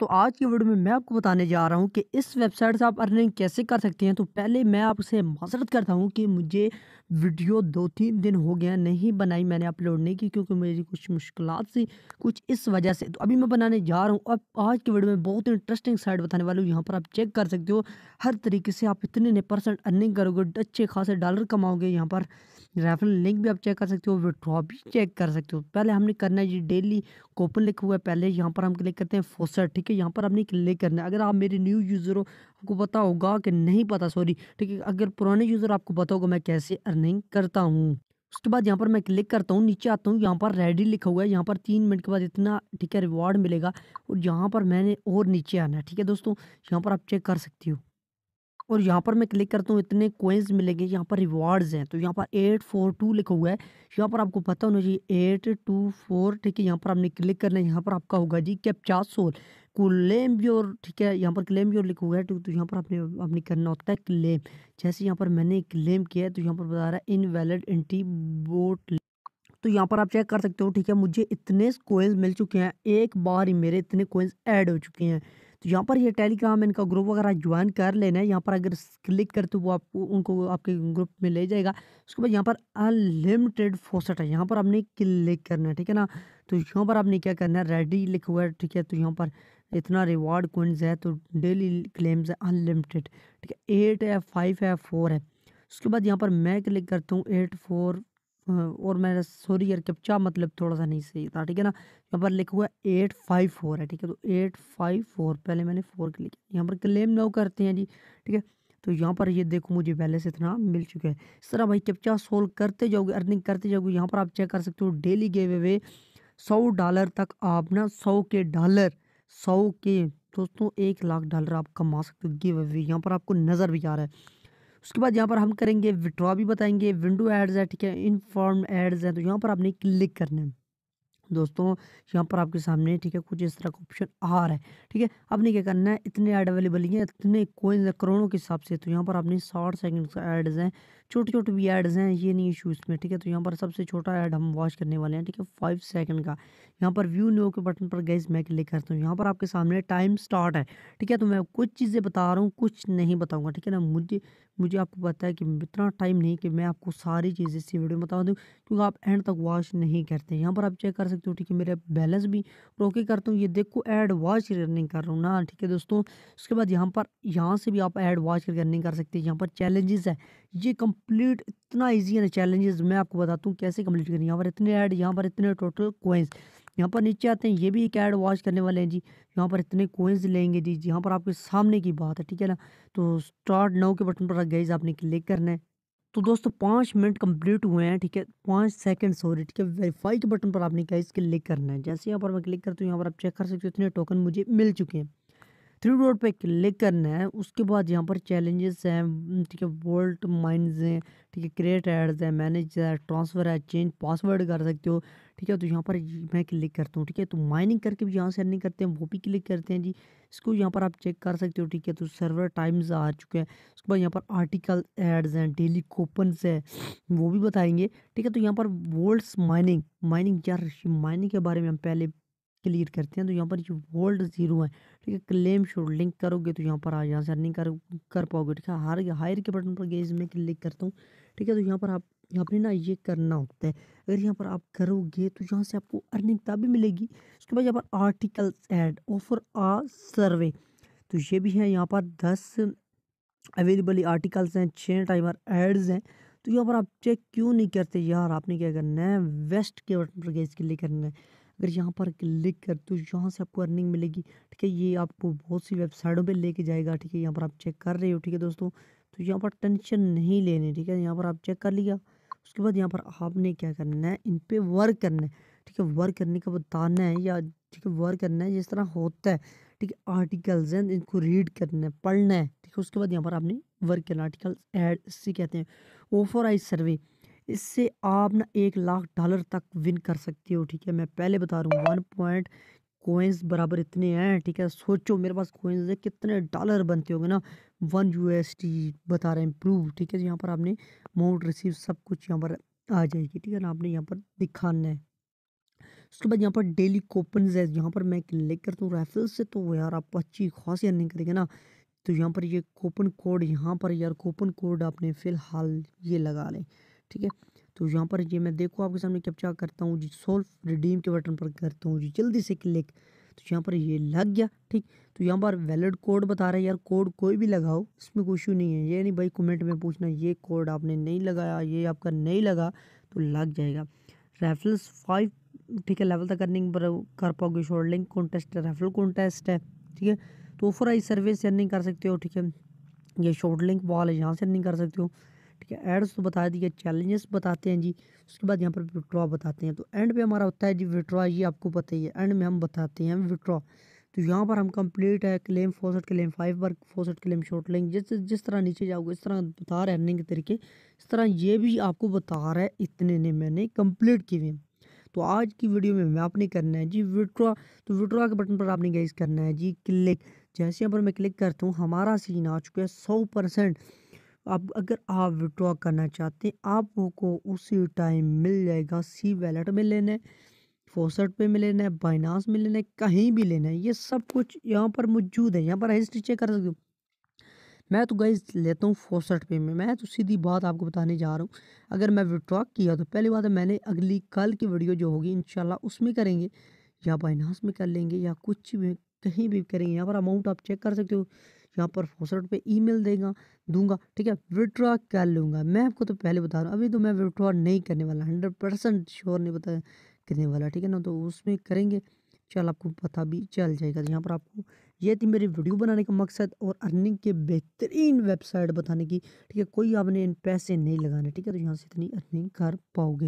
तो आज की वीडियो में मैं आपको बताने जा रहा हूँ कि इस वेबसाइट से आप अर्निंग कैसे कर सकते हैं तो पहले मैं आपसे मसरत करता हूँ कि मुझे वीडियो दो तीन दिन हो गया नहीं बनाई मैंने अपलोड नहीं की क्योंकि मेरी कुछ मुश्किल थी कुछ इस वजह से तो अभी मैं बनाने जा रहा हूँ अब आज की वीडियो में बहुत इंटरेस्टिंग साइट बताने वाली हूँ यहाँ पर आप चेक कर सकते हो हर तरीके से आप इतने परसेंट अर्निंग करोगे अच्छे खासे डॉलर कमाओगे यहाँ पर रेफरल लिंक भी आप चेक कर सकते हो विड्रॉ भी चेक कर सकते हो पहले हमने करना है जी डेली कोपन लिखा हुआ है पहले यहाँ पर हम क्लिक करते हैं फोसर ठीक है यहाँ पर हमने क्लिक करना है अगर आप मेरे न्यू यूज़र हो आपको पता होगा कि नहीं पता सॉरी ठीक है अगर पुराने यूज़र आपको पता होगा मैं कैसे अर्निंग करता हूँ उसके बाद यहाँ पर मैं क्लिक करता हूँ नीचे आता हूँ यहाँ पर रेडी लिखा हुआ है यहाँ पर तीन मिनट के बाद इतना ठीक है रिवॉर्ड मिलेगा और यहाँ पर मैंने और नीचे आना है ठीक है दोस्तों यहाँ पर आप चेक कर सकती हो और यहाँ पर मैं क्लिक करता हूँ इतने कोइंस मिलेंगे यहाँ पर रिवॉर्ड्स हैं तो यहाँ पर एट फोर टू लिखा हुआ है यहाँ पर आपको पता होना चाहिए एट टू फोर ठीक है यहाँ पर आपने क्लिक करना है यहाँ पर आपका होगा जी कैप्चा सोल क्लेम योर ठीक है यहाँ पर क्लेम योर लिखा हुआ है तो यहाँ पर आपने आपने करना होता है क्लेम जैसे यहाँ पर मैंने क्लेम किया है तो यहाँ पर बता रहा है इनवैलिड एंटी बोट तो यहाँ पर आप चेक कर सकते हो ठीक है मुझे इतने कोइंस मिल चुके हैं एक बार ही मेरे इतने कोइंस ऐड हो चुके हैं तो यहाँ पर ये टेलीग्राम इनका ग्रुप वगैरह ज्वाइन कर लेना है यहाँ पर अगर क्लिक करते तो वो आपको उनको आपके ग्रुप में ले जाएगा उसके बाद यहाँ पर अनलिमिटेड फोसेट है यहाँ पर आपने क्लिक करना है ठीक है ना तो यहाँ पर आपने क्या करना है रेडी लिखा हुआ है ठीक है तो यहाँ पर इतना रिवार्ड कोइंस है तो डेली क्लेम्स है अनलिमिटेड ठीक है एट है फाइव है फोर है उसके बाद यहाँ पर मैं क्लिक करता हूँ एट फोर और मेरा सॉरी यार कैप्चा मतलब थोड़ा सा नहीं सही था ठीक है ना यहाँ पर लिखा हुआ है एट फाइव फोर है ठीक है तो एट फाइव फोर पहले मैंने फोर क्लिक किया यहाँ पर क्लेम नो करते हैं जी ठीक है तो यहाँ पर ये देखो मुझे बैलेंस इतना मिल चुका है इस तरह भाई कैप्चा सोल्व करते जाओगे अर्निंग करते जाओगे यहाँ पर आप चेक कर सकते हो डेली गेव अवे सौ डॉलर तक आप ना सौ के डॉलर सौ के दोस्तों एक लाख डॉलर आप कमा सकते हो गिव अवे यहाँ पर आपको नज़र भी आ रहा है उसके बाद यहाँ पर हम करेंगे विड्रॉ भी बताएंगे विंडो एड्स है ठीक है इनफॉर्म एड्स है तो यहाँ पर आपने क्लिक करना है दोस्तों यहाँ पर आपके सामने ठीक है कुछ इस तरह का ऑप्शन आ रहा है ठीक है आपने क्या करना है इतने ऐड अवेलेबल हैं इतने कोइन करोड़ों के हिसाब से तो यहाँ पर आपने साठ सेकंड्स का एड्स हैं छोटे छोटे भी एड्स हैं ये नहीं इशू इसमें ठीक है तो यहाँ पर सबसे छोटा ऐड हम वॉच करने वाले हैं ठीक है फाइव सेकेंड का यहाँ पर व्यू नो के बटन पर गैस मैं क्लिक करता हूँ यहाँ पर आपके सामने टाइम स्टार्ट है ठीक है तो मैं कुछ चीज़ें बता रहा हूँ कुछ नहीं बताऊँगा ठीक है ना मुझे मुझे आपको पता है कि इतना टाइम नहीं कि मैं आपको सारी चीज़ें इसी वीडियो में बता दूँ क्योंकि आप एंड तक वॉच नहीं करते यहाँ पर आप चेक कर सकते हो ठीक है मेरा बैलेंस भी ओके करता हूँ ये देखो ऐड वॉच रनिंग कर रहा हूँ ना ठीक है दोस्तों उसके बाद यहाँ पर यहाँ से भी आप ऐड वॉच रनिंग कर सकते हैं यहाँ पर चैलेंजेस है ये कंप्लीट इतना ईजी है ना चैलेंजेस मैं आपको बताता हूँ कैसे कम्प्लीट करें यहाँ पर इतने ऐड यहाँ पर इतने टोटल कोइंस यहाँ पर नीचे आते हैं ये भी एक ऐड वॉच करने वाले हैं जी यहाँ पर इतने कोइंस लेंगे जी यहाँ पर आपके सामने की बात है ठीक है ना तो स्टार्ट नाउ के बटन पर गईज आपने क्लिक करना है तो दोस्तों पाँच मिनट कंप्लीट हुए हैं ठीक है पाँच सेकंड सॉरी ठीक है वेरीफाई के बटन पर आपने क्या इस क्लिक करना है जैसे यहाँ पर मैं क्लिक करती हूँ यहाँ पर आप चेक कर सकते हो इतने टोकन मुझे मिल चुके हैं थ्री डॉट पे क्लिक करना है उसके बाद यहाँ पर चैलेंजेस हैं ठीक है वोल्ट माइंस हैं ठीक है क्रिएट एड्स हैं मैनेज है ट्रांसफ़र है चेंज पासवर्ड कर सकते हो ठीक है तो यहाँ पर मैं क्लिक करता हूँ ठीक है तो माइनिंग करके भी यहाँ से अर्निंग करते हैं वो भी क्लिक करते हैं जी इसको यहाँ पर आप चेक कर सकते हो ठीक है तो सर्वर टाइम्स आ चुके हैं उसके बाद यहाँ पर आर्टिकल एड्स हैं डेली कोपन्स है वो भी बताएंगे ठीक है तो यहाँ पर वोल्ड्स माइनिंग माइनिंग यार माइनिंग के बारे में हम पहले क्लियर करते हैं तो यहाँ पर ये वोल्ट जीरो है ठीक है क्लेम शोड लिंक करोगे तो यहाँ पर आ यहाँ से नहीं कर कर पाओगे ठीक है हार हायर के बटन पर गए इसमें क्लिक करता हूँ ठीक है तो यहाँ पर आप यहाँ पर ना ये करना होता है अगर यहाँ पर आप करोगे तो यहाँ से आपको अर्निंग तब भी मिलेगी उसके बाद यहाँ पर आर्टिकल्स एड ऑफर आ सर्वे तो ये भी है यहाँ पर दस अवेलेबल आर्टिकल्स हैं छः टाइमर एड्स हैं तो यहाँ पर आप चेक क्यों नहीं करते यार आपने क्या करना है वेस्ट के बटन पर गए इसके लिए करना है अगर यहाँ पर क्लिक कर तो यहाँ से आपको अर्निंग मिलेगी ठीक है ये आपको बहुत सी वेबसाइटों पे लेके जाएगा ठीक है यहाँ पर आप चेक कर रहे हो ठीक है दोस्तों तो यहाँ पर टेंशन नहीं लेने ठीक है यहाँ पर आप चेक कर लिया उसके बाद यहाँ पर आपने क्या करना है इन पर वर्क करना है ठीक है वर्क करने का बताना है या ठीक है वर्क करना है जिस तरह होता है ठीक है आर्टिकल्स हैं इनको रीड करना है पढ़ना है ठीक है उसके बाद यहाँ पर आपने वर्क करना आर्टिकल्स एड इससे कहते हैं ओफर आई सर्वे इससे आप ना एक लाख डॉलर तक विन कर सकते हो ठीक है मैं पहले बता रहा हूँ वन पॉइंट कोइंस बराबर इतने हैं ठीक है सोचो मेरे पास कोइंस है कितने डॉलर बनते होंगे ना वन यू बता रहे हैं प्रूव ठीक है यहाँ पर आपने अमाउंट रिसीव सब कुछ यहाँ पर आ जाएगी ठीक है ना आपने यहाँ पर दिखाना है उसके बाद यहाँ पर डेली कोपन है यहाँ पर मैं क्लिक करता हूँ रेफरल से तो यार आप अच्छी खासी अर्निंग करेंगे ना तो यहाँ पर ये कोपन कोड यहाँ पर यार कोपन कोड आपने फ़िलहाल ये लगा लें ठीक है तो यहाँ पर ये मैं देखो आपके सामने कैप्चा करता हूँ जी सोल्व रिडीम के बटन पर करता हूँ जी जल्दी से क्लिक तो यहाँ पर ये लग गया ठीक तो यहाँ पर वैलिड कोड बता रहा है यार कोड कोई भी लगाओ इसमें कोई इशू नहीं है ये नहीं भाई कमेंट में पूछना ये कोड आपने नहीं लगाया ये आपका नहीं लगा तो लग जाएगा रेफल्स फाइव ठीक है लेवल तक अर्निंग पर कर पाओगे शॉर्ट लिंक कॉन्टेस्ट है रेफल कॉन्टेस्ट है ठीक है तो ऑफर आई सर्विस से अर्निंग कर सकते हो ठीक है ये शॉर्ट लिंक बॉल है यहाँ से अर्निंग कर सकते हो ठीक है एड्स तो बता दिए चैलेंजेस बताते हैं जी उसके बाद यहाँ पर विड्रॉ बताते हैं तो एंड पे हमारा होता है जी विड्रॉ ये आपको पता ही है एंड में हम बताते हैं विड्रॉ तो यहाँ पर हम कंप्लीट है क्लेम फोसट क्लेम फाइव बार फोसट क्लेम शॉर्ट लेंगे जिस जिस तरह नीचे जाओगे इस तरह बता रहे रनिंग के तरीके इस तरह ये भी आपको बता रहा है इतने ने मैंने कंप्लीट किए हैं तो आज की वीडियो में मैं आपने करना है जी विड्रॉ तो विड्रॉ के बटन पर आपने गाइज करना है जी क्लिक जैसे यहाँ पर मैं क्लिक करता हूँ हमारा सीन आ चुका है सौ परसेंट अब अगर आप विड्रॉ करना चाहते हैं आपको उसी टाइम मिल जाएगा सी वैलेट में लेना है फोसट पे में लेना है बाइनास में लेना है कहीं भी लेना है ये सब कुछ यहाँ पर मौजूद है यहाँ पर हिस्ट्री चेक कर सकते हो मैं तो गई लेता हूँ फोसट पे में मैं तो सीधी बात आपको बताने जा रहा हूँ अगर मैं विड्रॉ किया तो पहली बात है मैंने अगली कल की वीडियो जो होगी इन उसमें करेंगे या बाइनास में कर लेंगे या कुछ भी कहीं भी करेंगे यहाँ पर अमाउंट आप चेक कर सकते हो यहाँ पर फोसट पे ईमेल देगा दूंगा ठीक है विड्रॉ कर लूँगा मैं आपको तो पहले बता रहा हूँ अभी तो मैं विड्रॉ नहीं करने वाला हंड्रेड परसेंट श्योर नहीं बता करने वाला ठीक है ना तो उसमें करेंगे चल आपको पता भी चल जाएगा तो यहाँ पर आपको ये थी मेरी वीडियो बनाने का मकसद और अर्निंग के बेहतरीन वेबसाइट बताने की ठीक है कोई आपने पैसे नहीं लगाने ठीक है तो यहाँ से इतनी अर्निंग कर पाओगे